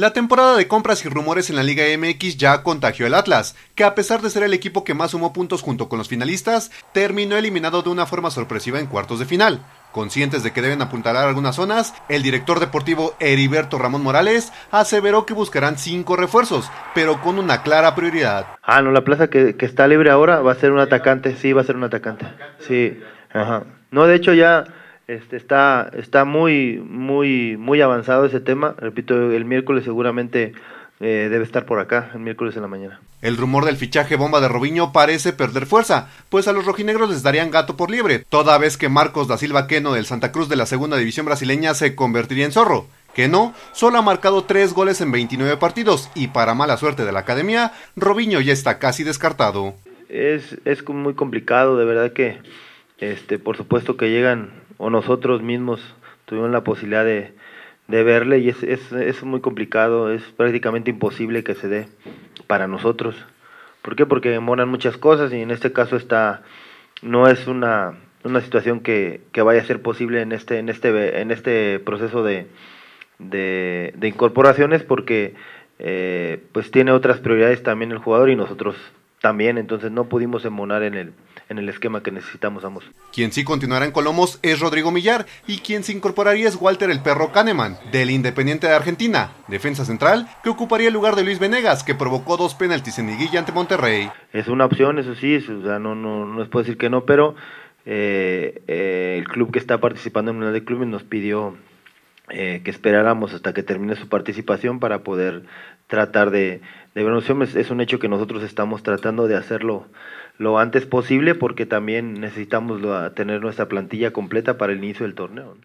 La temporada de compras y rumores en la Liga MX ya contagió el Atlas, que a pesar de ser el equipo que más sumó puntos junto con los finalistas, terminó eliminado de una forma sorpresiva en cuartos de final. Conscientes de que deben apuntalar algunas zonas, el director deportivo Heriberto Ramón Morales aseveró que buscarán cinco refuerzos, pero con una clara prioridad. Ah, no, la plaza que, que está libre ahora va a ser un atacante, sí, va a ser un atacante. Sí, ajá. No, de hecho ya este, está, está muy, muy, muy avanzado ese tema. Repito, el miércoles seguramente eh, debe estar por acá, el miércoles en la mañana. El rumor del fichaje bomba de Robiño parece perder fuerza, pues a los rojinegros les darían gato por liebre, toda vez que Marcos da Silva Queno del Santa Cruz de la segunda división brasileña se convertiría en zorro. Que no, solo ha marcado tres goles en 29 partidos y para mala suerte de la academia, Robinho ya está casi descartado. Es, es muy complicado, de verdad que este, por supuesto que llegan o nosotros mismos tuvimos la posibilidad de, verle y es, es, muy complicado, es prácticamente imposible que se dé para nosotros. ¿Por qué? Porque demoran muchas cosas y en este caso está, no es una, una situación que, vaya a ser posible en este, en este, en este proceso de, de, incorporaciones porque eh, pues tiene otras prioridades también el jugador y nosotros también, entonces no pudimos emonar en el, en el esquema que necesitamos ambos. Quien sí continuará en Colomos es Rodrigo Millar y quien se incorporaría es Walter el Perro Kahneman, del Independiente de Argentina, defensa central, que ocuparía el lugar de Luis Venegas, que provocó dos penaltis en liguilla ante Monterrey. Es una opción, eso sí, o sea, no, no, no les puedo decir que no, pero eh, eh, el club que está participando en Mundial de Clubes nos pidió eh, que esperáramos hasta que termine su participación para poder tratar de, de es, es, un hecho que nosotros estamos tratando de hacerlo lo antes posible porque también necesitamos tener nuestra plantilla completa para el inicio del torneo.